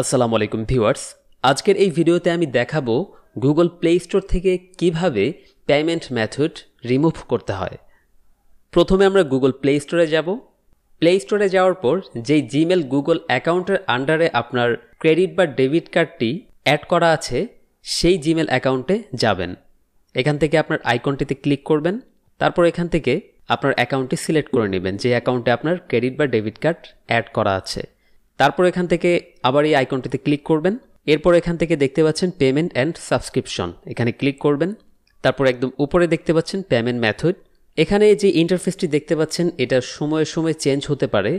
আসসালামু আলাইকুম ভিউয়ার্স আজকের এই ভিডিওতে আমি দেখাবো গুগল প্লে স্টোর থেকে কিভাবে পেমেন্ট মেথড রিমুভ করতে হয় প্রথমে আমরা গুগল প্লে স্টোরে যাব প্লে স্টোরে যাওয়ার পর যেই জিমেল গুগল অ্যাকাউন্টের আন্ডারে আপনার ক্রেডিট বা ডেবিট কার্ডটি অ্যাড করা আছে সেই জিমেল অ্যাকাউন্টে যাবেন এখান থেকে আপনার আইকনটিতে ক্লিক করবেন তারপর এখান থেকে আপনার অ্যাকাউন্টটি সিলেক্ট করে নেবেন যে অ্যাকাউন্টে আপনার ক্রেডিট বা ডেবিট কার্ড অ্যাড করা আছে তারপর এখান থেকে আবার এই আইকনটিতে ক্লিক করবেন এরপর এখান থেকে দেখতে পাচ্ছেন পেমেন্ট অ্যান্ড সাবস্ক্রিপশন এখানে ক্লিক করবেন তারপর একদম উপরে দেখতে পাচ্ছেন পেমেন্ট ম্যাথড এখানে যে ইন্টারফেসটি দেখতে পাচ্ছেন এটা সময়ে সময়ে চেঞ্জ হতে পারে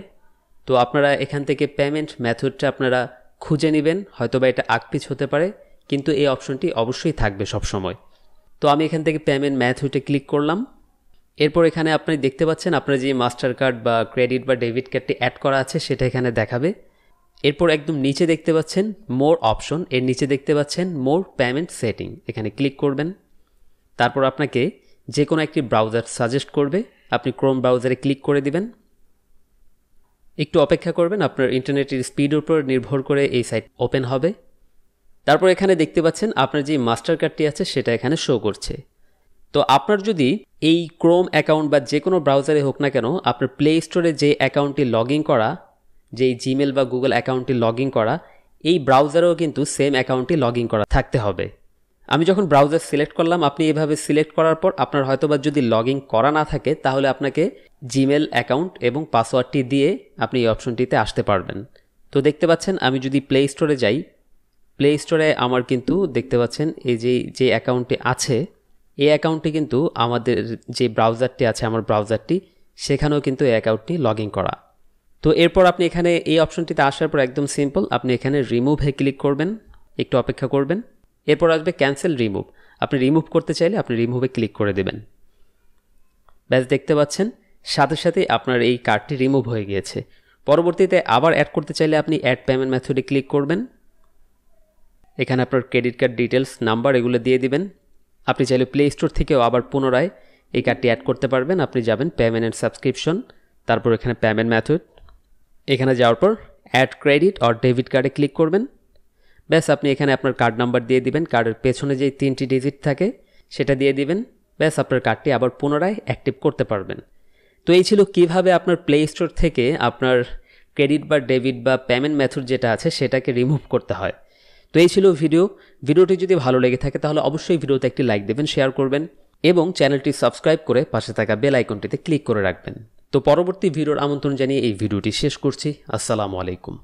তো আপনারা এখান থেকে পেমেন্ট ম্যাথডটা আপনারা খুঁজে নেবেন হয়তোবা এটা আগপিছ হতে পারে কিন্তু এই অপশনটি অবশ্যই থাকবে সব সময় তো আমি এখান থেকে পেমেন্ট ম্যাথডে ক্লিক করলাম এরপর এখানে আপনি দেখতে পাচ্ছেন আপনার যে মাস্টার কার্ড বা ক্রেডিট বা ডেবিট কার্ডটি অ্যাড করা আছে সেটা এখানে দেখাবে এরপর একদম নিচে দেখতে পাচ্ছেন মোর অপশন এর নিচে দেখতে পাচ্ছেন মোর পেমেন্ট সেটিং এখানে ক্লিক করবেন তারপর আপনাকে যে কোনো একটি ব্রাউজার সাজেস্ট করবে আপনি ক্রোম ব্রাউজারে ক্লিক করে দিবেন একটু অপেক্ষা করবেন আপনার ইন্টারনেটের স্পিডের উপর নির্ভর করে এই সাইট ওপেন হবে তারপর এখানে দেখতে পাচ্ছেন আপনার যে মাস্টার কার্ডটি আছে সেটা এখানে শো করছে তো আপনার যদি এই ক্রোম অ্যাকাউন্ট বা যে কোনো ব্রাউজারে হোক না কেন আপনার প্লে স্টোরে যে অ্যাকাউন্টটি লগ করা যে এই জিমেল বা গুগল অ্যাকাউন্টটি লগ করা এই ব্রাউজারেও কিন্তু সেম অ্যাকাউন্টটি লগ করা থাকতে হবে আমি যখন ব্রাউজার সিলেক্ট করলাম আপনি এভাবে সিলেক্ট করার পর আপনার হয়তোবা যদি লগ করা না থাকে তাহলে আপনাকে জিমেল অ্যাকাউন্ট এবং পাসওয়ার্ডটি দিয়ে আপনি এই অপশনটিতে আসতে পারবেন তো দেখতে পাচ্ছেন আমি যদি প্লে স্টোরে যাই প্লে স্টোরে আমার কিন্তু দেখতে পাচ্ছেন এই যে যে অ্যাকাউন্টটি আছে এই অ্যাকাউন্টটি কিন্তু আমাদের যে ব্রাউজারটি আছে আমার ব্রাউজারটি সেখানেও কিন্তু এই অ্যাকাউন্টটি লগ করা তো এরপর আপনি এখানে এই অপশনটিতে আসার পর একদম সিম্পল আপনি এখানে রিমুভে ক্লিক করবেন একটু অপেক্ষা করবেন এরপর আসবে ক্যান্সেল রিমুভ আপনি রিমুভ করতে চাইলে আপনি রিমুভে ক্লিক করে দেবেন ব্যাস দেখতে পাচ্ছেন সাথে সাথে আপনার এই কার্ডটি রিমুভ হয়ে গিয়েছে পরবর্তীতে আবার অ্যাড করতে চাইলে আপনি অ্যাড পেমেন্ট মেথডে ক্লিক করবেন এখানে আপনার ক্রেডিট কার্ড ডিটেলস নাম্বার এগুলো দিয়ে দিবেন আপনি চাইলে প্লে স্টোর থেকেও আবার পুনরায় এই কার্ডটি অ্যাড করতে পারবেন আপনি যাবেন পেমেন্ট অ্যান্ড সাবস্ক্রিপশন তারপর এখানে পেমেন্ট মেথড এখানে যাওয়ার পর অ্যাড ক্রেডিট অর ডেবিট কার্ডে ক্লিক করবেন ব্যাস আপনি এখানে আপনার কার্ড নাম্বার দিয়ে দিবেন কার্ডের পেছনে যেই তিনটি ডিজিট থাকে সেটা দিয়ে দিবেন ব্যাস আপনার কার্ডটি আবার পুনরায় অ্যাক্টিভ করতে পারবেন তো এই ছিল কিভাবে আপনার প্লে স্টোর থেকে আপনার ক্রেডিট বা ডেবিট বা পেমেন্ট মেথড যেটা আছে সেটাকে রিমুভ করতে হয় তো এই ছিল ভিডিও ভিডিওটি যদি ভালো লেগে থাকে তাহলে অবশ্যই ভিডিওতে একটি লাইক দেবেন শেয়ার করবেন এবং চ্যানেলটি সাবস্ক্রাইব করে পাশে থাকা বেল আইকনটিতে ক্লিক করে রাখবেন তো পরবর্তী ভিডিওর আমন্ত্রণ জানিয়ে এই ভিডিওটি শেষ করছি আসসালামু আলাইকুম